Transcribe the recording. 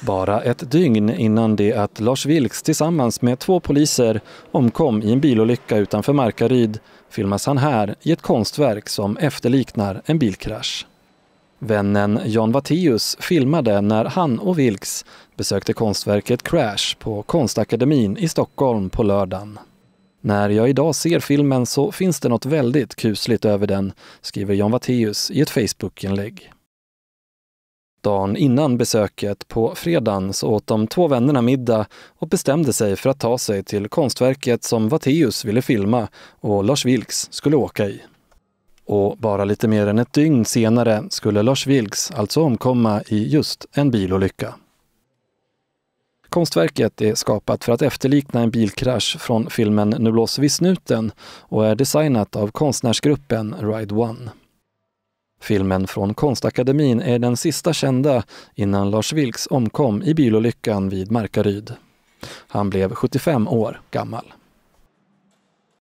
Bara ett dygn innan det att Lars Vilks tillsammans med två poliser omkom i en bilolycka utanför Markaryd filmas han här i ett konstverk som efterliknar en bilkrasch. Vännen Jan Watteus filmade när han och Vilks besökte konstverket Crash på Konstakademin i Stockholm på lördagen. När jag idag ser filmen så finns det något väldigt kusligt över den, skriver Jan Watteus i ett Facebookinlägg. Dagen innan besöket, på fredagen, så åt de två vännerna middag och bestämde sig för att ta sig till konstverket som Vatteus ville filma och Lars Vilks skulle åka i. Och bara lite mer än ett dygn senare skulle Lars Vilks alltså omkomma i just en bilolycka. Konstverket är skapat för att efterlikna en bilkrasch från filmen Nu blåser vi snuten och är designat av konstnärsgruppen Ride One. Filmen från Konstakademin är den sista kända innan Lars Vilks omkom i bilolyckan vid Markaryd. Han blev 75 år gammal.